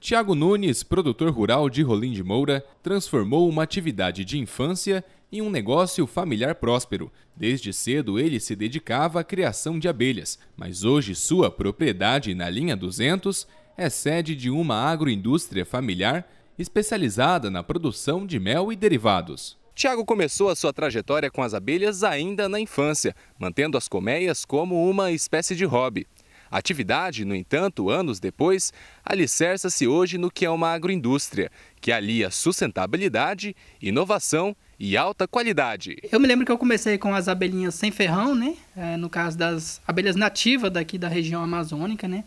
Tiago Nunes, produtor rural de Rolim de Moura, transformou uma atividade de infância em um negócio familiar próspero. Desde cedo ele se dedicava à criação de abelhas, mas hoje sua propriedade na linha 200 é sede de uma agroindústria familiar especializada na produção de mel e derivados. Tiago começou a sua trajetória com as abelhas ainda na infância, mantendo as colmeias como uma espécie de hobby. A atividade, no entanto, anos depois, alicerça-se hoje no que é uma agroindústria, que alia sustentabilidade, inovação e alta qualidade. Eu me lembro que eu comecei com as abelhinhas sem ferrão, né? É, no caso das abelhas nativas daqui da região amazônica, né?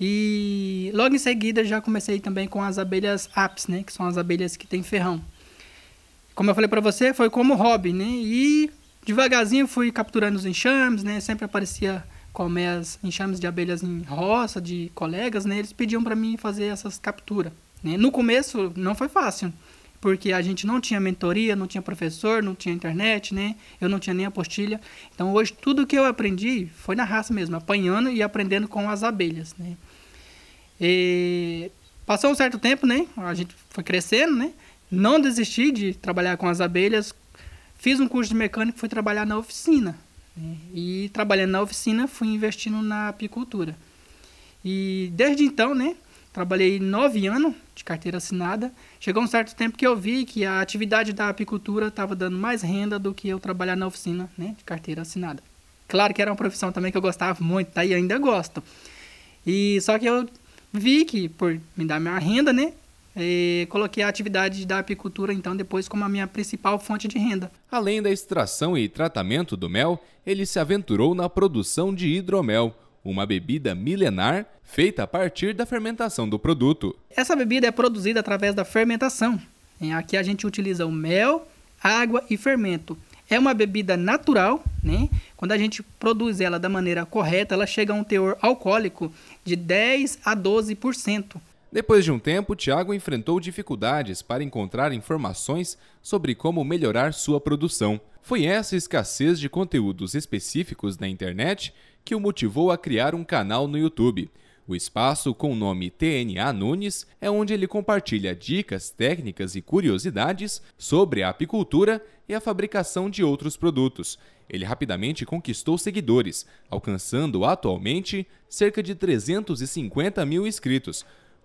E logo em seguida já comecei também com as abelhas apis, né? Que são as abelhas que têm ferrão. Como eu falei para você, foi como hobby, né? E devagarzinho fui capturando os enxames, né? Sempre aparecia colmeias, é enxames de abelhas em roça, de colegas, né? Eles pediam para mim fazer essas capturas. Né? No começo não foi fácil, porque a gente não tinha mentoria, não tinha professor, não tinha internet, né? Eu não tinha nem apostilha. Então hoje tudo que eu aprendi foi na raça mesmo, apanhando e aprendendo com as abelhas, né? E passou um certo tempo, né? A gente foi crescendo, né? Não desisti de trabalhar com as abelhas. Fiz um curso de mecânico, fui trabalhar na oficina. Né? E trabalhando na oficina, fui investindo na apicultura. E desde então, né? Trabalhei nove anos de carteira assinada. Chegou um certo tempo que eu vi que a atividade da apicultura estava dando mais renda do que eu trabalhar na oficina, né? De carteira assinada. Claro que era uma profissão também que eu gostava muito, tá? E ainda gosto. E só que eu vi que por me dar minha renda, né? E coloquei a atividade da apicultura, então, depois como a minha principal fonte de renda. Além da extração e tratamento do mel, ele se aventurou na produção de hidromel, uma bebida milenar feita a partir da fermentação do produto. Essa bebida é produzida através da fermentação. Aqui a gente utiliza o mel, água e fermento. É uma bebida natural, né? Quando a gente produz ela da maneira correta, ela chega a um teor alcoólico de 10 a 12%. Depois de um tempo, Thiago enfrentou dificuldades para encontrar informações sobre como melhorar sua produção. Foi essa escassez de conteúdos específicos na internet que o motivou a criar um canal no YouTube. O espaço com o nome TNA Nunes é onde ele compartilha dicas, técnicas e curiosidades sobre a apicultura e a fabricação de outros produtos. Ele rapidamente conquistou seguidores, alcançando atualmente cerca de 350 mil inscritos,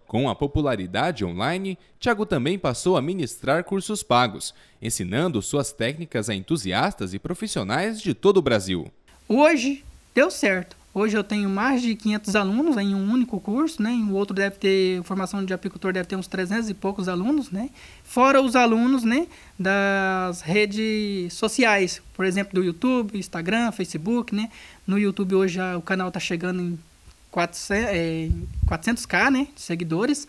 com a popularidade online, Thiago também passou a ministrar cursos pagos, ensinando suas técnicas a entusiastas e profissionais de todo o Brasil. Hoje deu certo. Hoje eu tenho mais de 500 alunos em um único curso, né? O outro deve ter formação de apicultor deve ter uns 300 e poucos alunos, né? Fora os alunos, né, das redes sociais, por exemplo, do YouTube, Instagram, Facebook, né? No YouTube hoje já, o canal está chegando em 400, é, 400k né, de seguidores.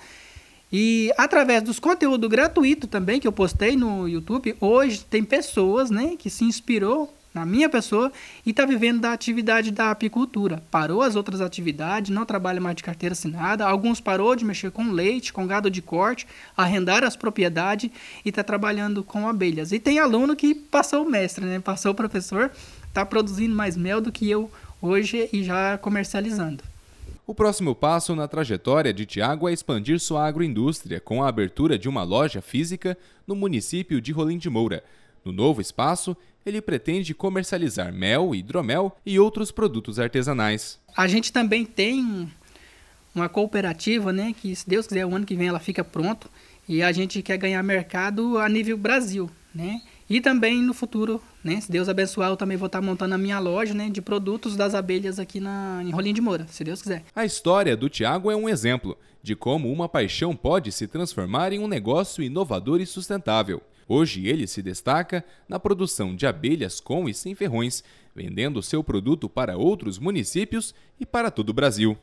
E através dos conteúdos gratuitos também que eu postei no YouTube, hoje tem pessoas né, que se inspirou na minha pessoa e está vivendo da atividade da apicultura. Parou as outras atividades, não trabalha mais de carteira assinada, alguns parou de mexer com leite, com gado de corte, arrendar as propriedades e está trabalhando com abelhas. E tem aluno que passou o mestre, né? passou o professor, está produzindo mais mel do que eu hoje e já comercializando. O próximo passo na trajetória de Tiago é expandir sua agroindústria com a abertura de uma loja física no município de Rolim de Moura. No novo espaço, ele pretende comercializar mel, hidromel e outros produtos artesanais. A gente também tem uma cooperativa, né, que se Deus quiser o ano que vem ela fica pronto e a gente quer ganhar mercado a nível Brasil, né? E também no futuro, né, se Deus abençoar, eu também vou estar montando a minha loja né, de produtos das abelhas aqui na, em Rolim de Moura, se Deus quiser. A história do Tiago é um exemplo de como uma paixão pode se transformar em um negócio inovador e sustentável. Hoje ele se destaca na produção de abelhas com e sem ferrões, vendendo seu produto para outros municípios e para todo o Brasil.